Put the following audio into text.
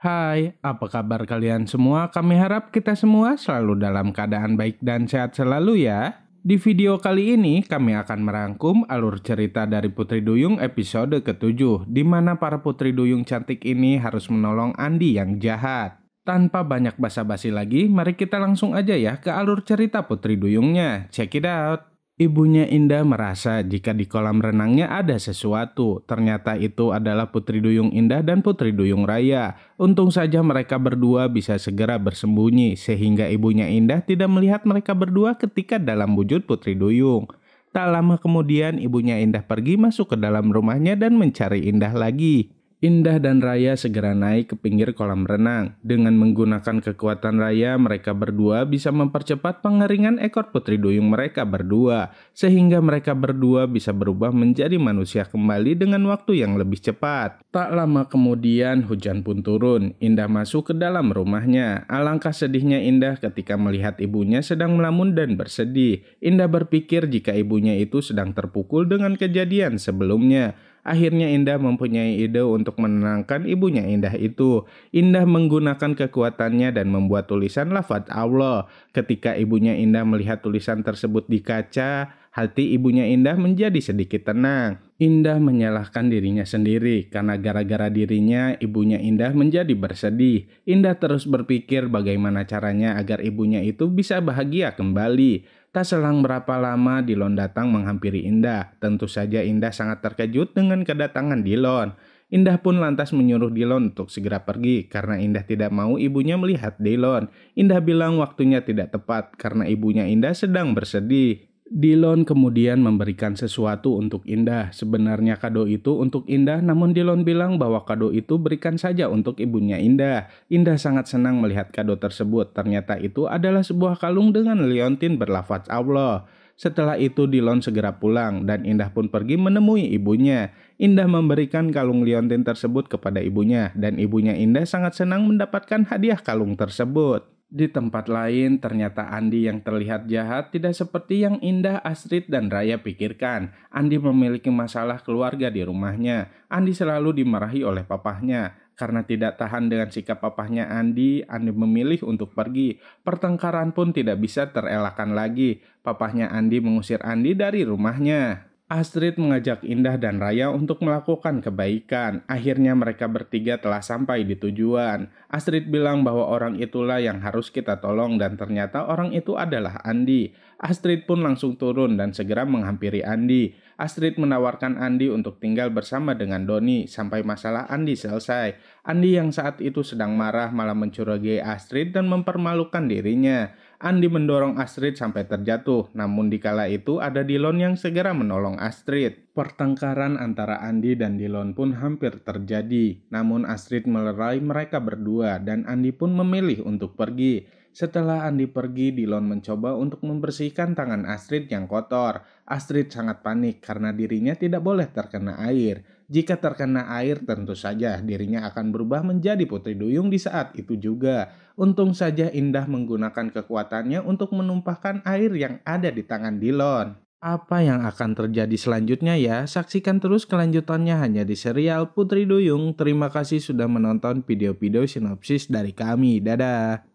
Hai, apa kabar kalian semua? Kami harap kita semua selalu dalam keadaan baik dan sehat selalu ya. Di video kali ini, kami akan merangkum alur cerita dari Putri Duyung episode ke-7, di mana para Putri Duyung cantik ini harus menolong Andi yang jahat. Tanpa banyak basa-basi lagi, mari kita langsung aja ya ke alur cerita Putri Duyungnya. Check it out! Ibunya Indah merasa jika di kolam renangnya ada sesuatu. Ternyata itu adalah Putri Duyung Indah dan Putri Duyung Raya. Untung saja mereka berdua bisa segera bersembunyi sehingga ibunya Indah tidak melihat mereka berdua ketika dalam wujud Putri Duyung. Tak lama kemudian ibunya Indah pergi masuk ke dalam rumahnya dan mencari Indah lagi. Indah dan Raya segera naik ke pinggir kolam renang. Dengan menggunakan kekuatan Raya, mereka berdua bisa mempercepat pengeringan ekor putri duyung mereka berdua, sehingga mereka berdua bisa berubah menjadi manusia kembali dengan waktu yang lebih cepat. Tak lama kemudian, hujan pun turun. Indah masuk ke dalam rumahnya. Alangkah sedihnya Indah ketika melihat ibunya sedang melamun dan bersedih. Indah berpikir jika ibunya itu sedang terpukul dengan kejadian sebelumnya. Akhirnya Indah mempunyai ide untuk menenangkan ibunya Indah itu. Indah menggunakan kekuatannya dan membuat tulisan lafaz Allah. Ketika ibunya Indah melihat tulisan tersebut di kaca, hati ibunya Indah menjadi sedikit tenang. Indah menyalahkan dirinya sendiri karena gara-gara dirinya ibunya Indah menjadi bersedih. Indah terus berpikir bagaimana caranya agar ibunya itu bisa bahagia kembali. Tak selang berapa lama Dilon datang menghampiri Indah. Tentu saja Indah sangat terkejut dengan kedatangan Dilon. Indah pun lantas menyuruh Dilon untuk segera pergi karena Indah tidak mau ibunya melihat Dilon. Indah bilang waktunya tidak tepat karena ibunya Indah sedang bersedih. Dilon kemudian memberikan sesuatu untuk Indah. Sebenarnya kado itu untuk Indah, namun Dilon bilang bahwa kado itu berikan saja untuk ibunya Indah. Indah sangat senang melihat kado tersebut. Ternyata itu adalah sebuah kalung dengan liontin berlafaz Allah. Setelah itu Dilon segera pulang dan Indah pun pergi menemui ibunya. Indah memberikan kalung liontin tersebut kepada ibunya dan ibunya Indah sangat senang mendapatkan hadiah kalung tersebut. Di tempat lain, ternyata Andi yang terlihat jahat tidak seperti yang Indah, Astrid, dan Raya pikirkan. Andi memiliki masalah keluarga di rumahnya. Andi selalu dimarahi oleh papahnya. Karena tidak tahan dengan sikap papahnya Andi, Andi memilih untuk pergi. Pertengkaran pun tidak bisa terelakkan lagi. Papahnya Andi mengusir Andi dari rumahnya. Astrid mengajak Indah dan Raya untuk melakukan kebaikan. Akhirnya mereka bertiga telah sampai di tujuan. Astrid bilang bahwa orang itulah yang harus kita tolong dan ternyata orang itu adalah Andi. Astrid pun langsung turun dan segera menghampiri Andi. Astrid menawarkan Andi untuk tinggal bersama dengan Doni sampai masalah Andi selesai. Andi yang saat itu sedang marah malah mencurigai Astrid dan mempermalukan dirinya. Andi mendorong Astrid sampai terjatuh, namun dikala itu ada Dilon yang segera menolong Astrid. Pertengkaran antara Andi dan Dilon pun hampir terjadi, namun Astrid melerai mereka berdua dan Andi pun memilih untuk pergi. Setelah Andi pergi, Dillon mencoba untuk membersihkan tangan Astrid yang kotor. Astrid sangat panik karena dirinya tidak boleh terkena air. Jika terkena air, tentu saja dirinya akan berubah menjadi putri duyung di saat itu juga. Untung saja Indah menggunakan kekuatannya untuk menumpahkan air yang ada di tangan Dillon. Apa yang akan terjadi selanjutnya ya? Saksikan terus kelanjutannya hanya di serial Putri Duyung. Terima kasih sudah menonton video-video sinopsis dari kami. Dadah!